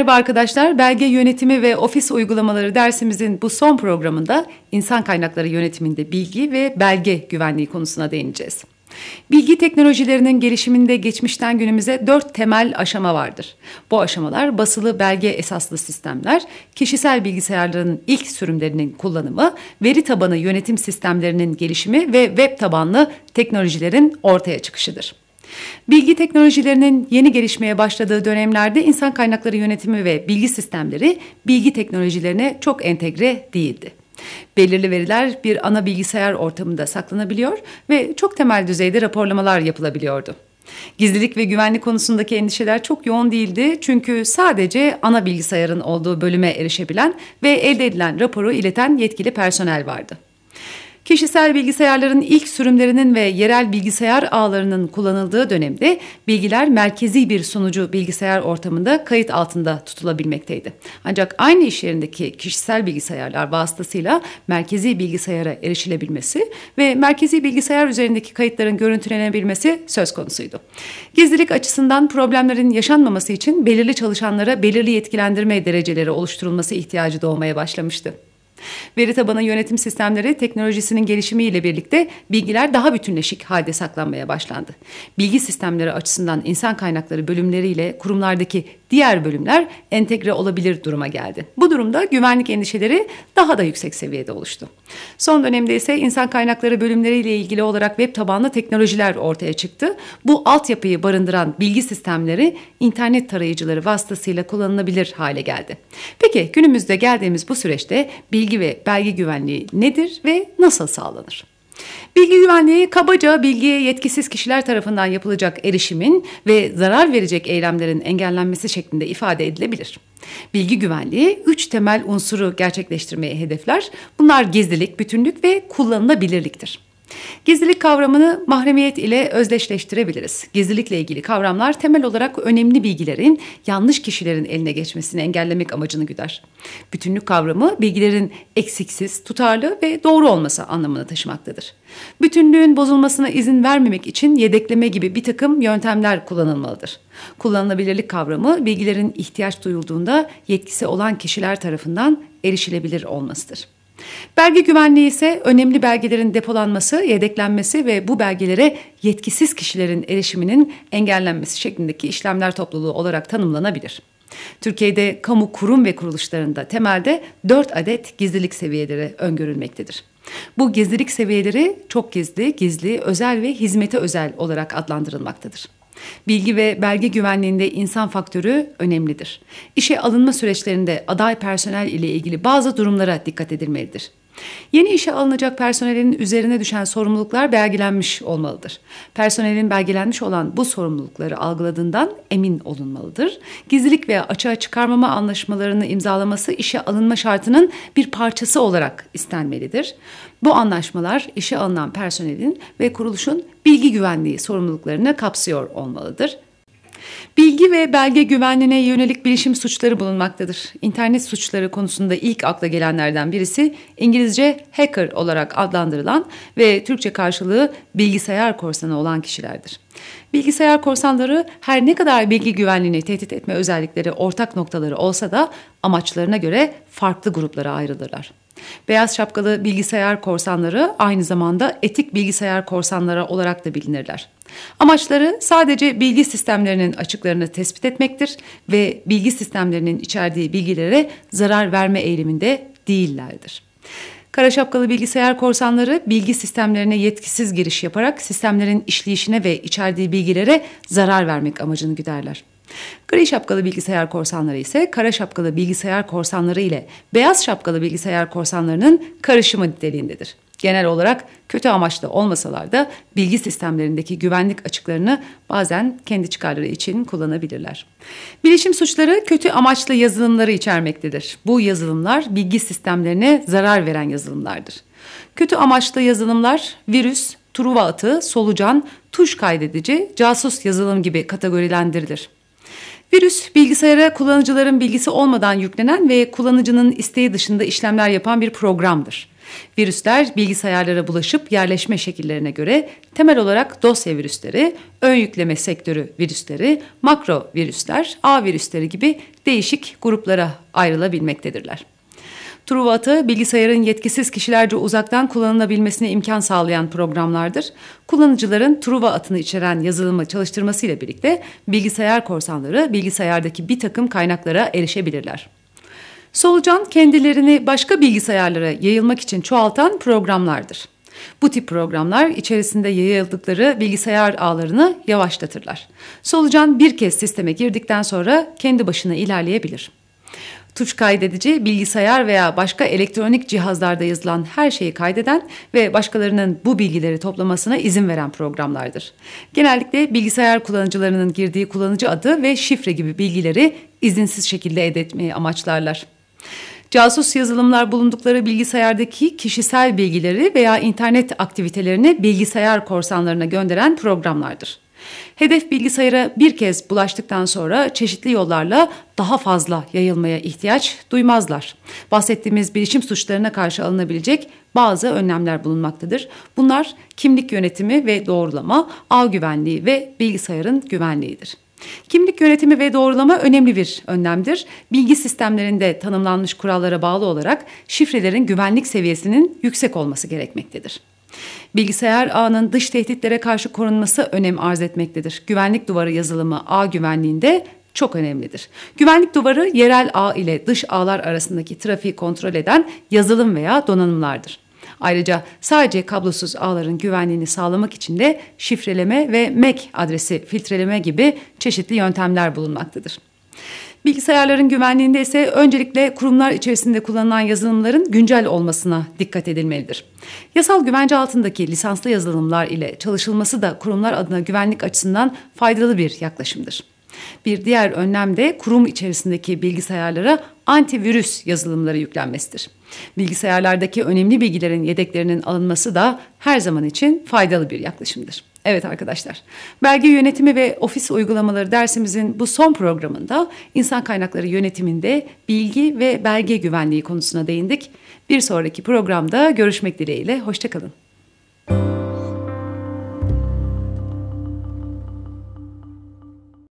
Merhaba arkadaşlar, belge yönetimi ve ofis uygulamaları dersimizin bu son programında insan kaynakları yönetiminde bilgi ve belge güvenliği konusuna değineceğiz. Bilgi teknolojilerinin gelişiminde geçmişten günümüze dört temel aşama vardır. Bu aşamalar basılı belge esaslı sistemler, kişisel bilgisayarların ilk sürümlerinin kullanımı, veri tabanı yönetim sistemlerinin gelişimi ve web tabanlı teknolojilerin ortaya çıkışıdır. Bilgi teknolojilerinin yeni gelişmeye başladığı dönemlerde insan kaynakları yönetimi ve bilgi sistemleri bilgi teknolojilerine çok entegre değildi. Belirli veriler bir ana bilgisayar ortamında saklanabiliyor ve çok temel düzeyde raporlamalar yapılabiliyordu. Gizlilik ve güvenlik konusundaki endişeler çok yoğun değildi çünkü sadece ana bilgisayarın olduğu bölüme erişebilen ve elde edilen raporu ileten yetkili personel vardı. Kişisel bilgisayarların ilk sürümlerinin ve yerel bilgisayar ağlarının kullanıldığı dönemde bilgiler merkezi bir sunucu bilgisayar ortamında kayıt altında tutulabilmekteydi. Ancak aynı iş yerindeki kişisel bilgisayarlar vasıtasıyla merkezi bilgisayara erişilebilmesi ve merkezi bilgisayar üzerindeki kayıtların görüntülenebilmesi söz konusuydu. Gizlilik açısından problemlerin yaşanmaması için belirli çalışanlara belirli yetkilendirme dereceleri oluşturulması ihtiyacı doğmaya başlamıştı. Veri tabanı yönetim sistemleri teknolojisinin gelişimiyle birlikte bilgiler daha bütünleşik halde saklanmaya başlandı. Bilgi sistemleri açısından insan kaynakları bölümleriyle kurumlardaki diğer bölümler entegre olabilir duruma geldi. Bu durumda güvenlik endişeleri daha da yüksek seviyede oluştu. Son dönemde ise insan kaynakları bölümleriyle ilgili olarak web tabanlı teknolojiler ortaya çıktı. Bu altyapıyı barındıran bilgi sistemleri internet tarayıcıları vasıtasıyla kullanılabilir hale geldi. Peki günümüzde geldiğimiz bu süreçte bilgi ve belge güvenliği nedir ve nasıl sağlanır? Bilgi güvenliği kabaca bilgiye yetkisiz kişiler tarafından yapılacak erişimin ve zarar verecek eylemlerin engellenmesi şeklinde ifade edilebilir. Bilgi güvenliği üç temel unsuru gerçekleştirmeye hedefler. Bunlar gizlilik, bütünlük ve kullanılabilirliktir. Gizlilik kavramını mahremiyet ile özdeşleştirebiliriz. Gizlilikle ilgili kavramlar temel olarak önemli bilgilerin yanlış kişilerin eline geçmesini engellemek amacını güder. Bütünlük kavramı bilgilerin eksiksiz, tutarlı ve doğru olması anlamına taşımaktadır. Bütünlüğün bozulmasına izin vermemek için yedekleme gibi bir takım yöntemler kullanılmalıdır. Kullanılabilirlik kavramı bilgilerin ihtiyaç duyulduğunda yetkisi olan kişiler tarafından erişilebilir olmasıdır. Belge güvenliği ise önemli belgelerin depolanması, yedeklenmesi ve bu belgelere yetkisiz kişilerin erişiminin engellenmesi şeklindeki işlemler topluluğu olarak tanımlanabilir. Türkiye'de kamu kurum ve kuruluşlarında temelde 4 adet gizlilik seviyeleri öngörülmektedir. Bu gizlilik seviyeleri çok gizli, gizli, özel ve hizmete özel olarak adlandırılmaktadır. Bilgi ve belge güvenliğinde insan faktörü önemlidir. İşe alınma süreçlerinde aday personel ile ilgili bazı durumlara dikkat edilmelidir. Yeni işe alınacak personelin üzerine düşen sorumluluklar belgelenmiş olmalıdır. Personelin belgelenmiş olan bu sorumlulukları algıladığından emin olunmalıdır. Gizlilik veya açığa çıkarmama anlaşmalarını imzalaması işe alınma şartının bir parçası olarak istenmelidir. Bu anlaşmalar işe alınan personelin ve kuruluşun bilgi güvenliği sorumluluklarını kapsıyor olmalıdır Bilgi ve belge güvenliğine yönelik bilişim suçları bulunmaktadır. İnternet suçları konusunda ilk akla gelenlerden birisi İngilizce hacker olarak adlandırılan ve Türkçe karşılığı bilgisayar korsanı olan kişilerdir. Bilgisayar korsanları her ne kadar bilgi güvenliğini tehdit etme özellikleri ortak noktaları olsa da amaçlarına göre farklı gruplara ayrılırlar. Beyaz şapkalı bilgisayar korsanları aynı zamanda etik bilgisayar korsanları olarak da bilinirler. Amaçları sadece bilgi sistemlerinin açıklarını tespit etmektir ve bilgi sistemlerinin içerdiği bilgilere zarar verme eğiliminde değillerdir. Kara şapkalı bilgisayar korsanları bilgi sistemlerine yetkisiz giriş yaparak sistemlerin işleyişine ve içerdiği bilgilere zarar vermek amacını güderler. Gri şapkalı bilgisayar korsanları ise kara şapkalı bilgisayar korsanları ile beyaz şapkalı bilgisayar korsanlarının karışımı niteliğindedir. Genel olarak kötü amaçlı olmasalar da bilgi sistemlerindeki güvenlik açıklarını bazen kendi çıkarları için kullanabilirler. Bilişim suçları kötü amaçlı yazılımları içermektedir. Bu yazılımlar bilgi sistemlerine zarar veren yazılımlardır. Kötü amaçlı yazılımlar virüs, truva atığı, solucan, tuş kaydedici, casus yazılım gibi kategorilendirilir. Virüs bilgisayara kullanıcıların bilgisi olmadan yüklenen ve kullanıcının isteği dışında işlemler yapan bir programdır. Virüsler bilgisayarlara bulaşıp yerleşme şekillerine göre temel olarak dosya virüsleri, ön yükleme sektörü virüsleri, makro virüsler, ağ virüsleri gibi değişik gruplara ayrılabilmektedirler. Truvat'ı bilgisayarın yetkisiz kişilerce uzaktan kullanılabilmesine imkan sağlayan programlardır. Kullanıcıların Truva atını içeren yazılımı çalıştırmasıyla birlikte bilgisayar korsanları bilgisayardaki bir takım kaynaklara erişebilirler. Solucan kendilerini başka bilgisayarlara yayılmak için çoğaltan programlardır. Bu tip programlar içerisinde yayıldıkları bilgisayar ağlarını yavaşlatırlar. Solucan bir kez sisteme girdikten sonra kendi başına ilerleyebilir tuş kaydedici, bilgisayar veya başka elektronik cihazlarda yazılan her şeyi kaydeden ve başkalarının bu bilgileri toplamasına izin veren programlardır. Genellikle bilgisayar kullanıcılarının girdiği kullanıcı adı ve şifre gibi bilgileri izinsiz şekilde edetmeyi amaçlarlar. Casus yazılımlar bulundukları bilgisayardaki kişisel bilgileri veya internet aktivitelerini bilgisayar korsanlarına gönderen programlardır. Hedef bilgisayara bir kez bulaştıktan sonra çeşitli yollarla daha fazla yayılmaya ihtiyaç duymazlar. Bahsettiğimiz bilişim suçlarına karşı alınabilecek bazı önlemler bulunmaktadır. Bunlar kimlik yönetimi ve doğrulama, ağ güvenliği ve bilgisayarın güvenliğidir. Kimlik yönetimi ve doğrulama önemli bir önlemdir. Bilgi sistemlerinde tanımlanmış kurallara bağlı olarak şifrelerin güvenlik seviyesinin yüksek olması gerekmektedir. Bilgisayar ağının dış tehditlere karşı korunması önem arz etmektedir. Güvenlik duvarı yazılımı ağ güvenliğinde çok önemlidir. Güvenlik duvarı yerel ağ ile dış ağlar arasındaki trafiği kontrol eden yazılım veya donanımlardır. Ayrıca sadece kablosuz ağların güvenliğini sağlamak için de şifreleme ve MAC e adresi filtreleme gibi çeşitli yöntemler bulunmaktadır. Bilgisayarların güvenliğinde ise öncelikle kurumlar içerisinde kullanılan yazılımların güncel olmasına dikkat edilmelidir. Yasal güvence altındaki lisanslı yazılımlar ile çalışılması da kurumlar adına güvenlik açısından faydalı bir yaklaşımdır. Bir diğer önlem de kurum içerisindeki bilgisayarlara antivirüs yazılımları yüklenmesidir. Bilgisayarlardaki önemli bilgilerin yedeklerinin alınması da her zaman için faydalı bir yaklaşımdır. Evet arkadaşlar, belge yönetimi ve ofis uygulamaları dersimizin bu son programında insan kaynakları yönetiminde bilgi ve belge güvenliği konusuna değindik. Bir sonraki programda görüşmek dileğiyle, hoşçakalın.